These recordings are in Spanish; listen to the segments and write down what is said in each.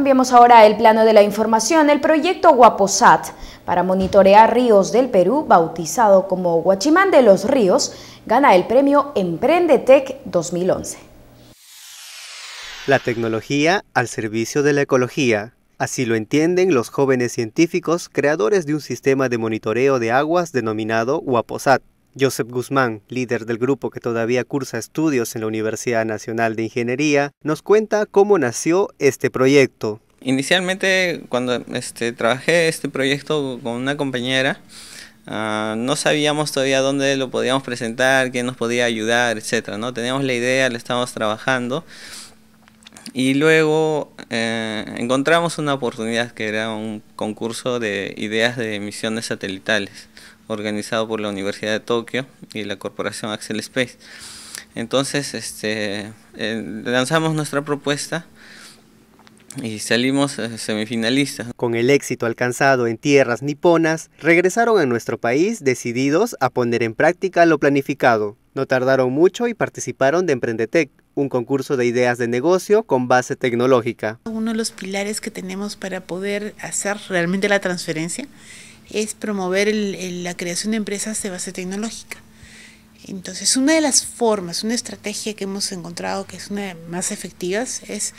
Cambiemos ahora el plano de la información. El proyecto Guaposat para monitorear ríos del Perú, bautizado como Guachimán de los Ríos, gana el premio Emprendetec 2011. La tecnología al servicio de la ecología. Así lo entienden los jóvenes científicos creadores de un sistema de monitoreo de aguas denominado Guaposat Joseph Guzmán, líder del grupo que todavía cursa estudios en la Universidad Nacional de Ingeniería, nos cuenta cómo nació este proyecto. Inicialmente, cuando este, trabajé este proyecto con una compañera, ah, no sabíamos todavía dónde lo podíamos presentar, quién nos podía ayudar, etc. ¿no? Teníamos la idea, lo estábamos trabajando. Y luego eh, encontramos una oportunidad que era un concurso de ideas de misiones satelitales organizado por la Universidad de Tokio y la corporación Axel Space. Entonces este, eh, lanzamos nuestra propuesta y salimos eh, semifinalistas. Con el éxito alcanzado en tierras niponas, regresaron a nuestro país decididos a poner en práctica lo planificado. No tardaron mucho y participaron de Emprendetec, un concurso de ideas de negocio con base tecnológica. Uno de los pilares que tenemos para poder hacer realmente la transferencia es promover la creación de empresas de base tecnológica. Entonces, una de las formas, una estrategia que hemos encontrado que es una de más efectivas es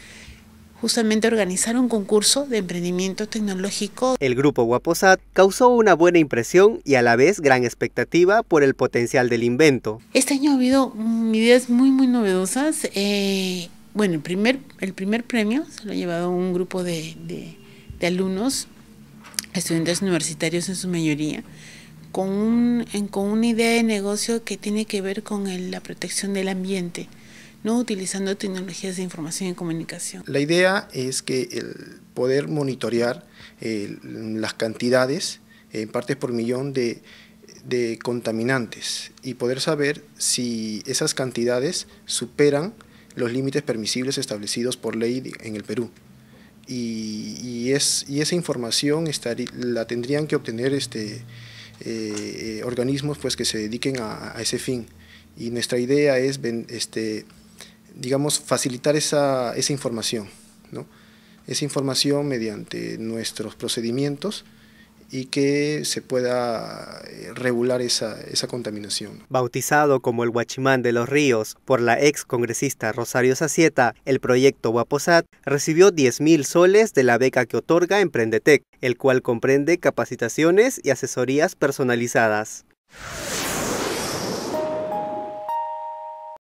justamente organizar un concurso de emprendimiento tecnológico. El grupo Guaposat causó una buena impresión y a la vez gran expectativa por el potencial del invento. Este año ha habido ideas muy, muy novedosas. Eh, bueno, el primer, el primer premio se lo ha llevado un grupo de, de, alumnos, estudiantes universitarios en su mayoría, con, con una idea de negocio que tiene que ver con la protección del ambiente no utilizando tecnologías de información y comunicación. La idea es que el poder monitorear las cantidades en partes por millón de, contaminantes y poder saber si esas cantidades superan los límites permisibles establecidos por ley en el Perú. Y, es, esa información la tendrían que obtener este, eh, eh, organismos pues, que se dediquen a, ese fin. Y nuestra idea es este, digamos, facilitar esa, información, esa información mediante nuestros procedimientos y que se pueda eh, regular esa, contaminación. Bautizado como el Huachimán de los Ríos por la ex congresista Rosario Sacieta, el proyecto Guaposat recibió 10.000 soles de la beca que otorga Emprendetec, el cual comprende capacitaciones y asesorías personalizadas.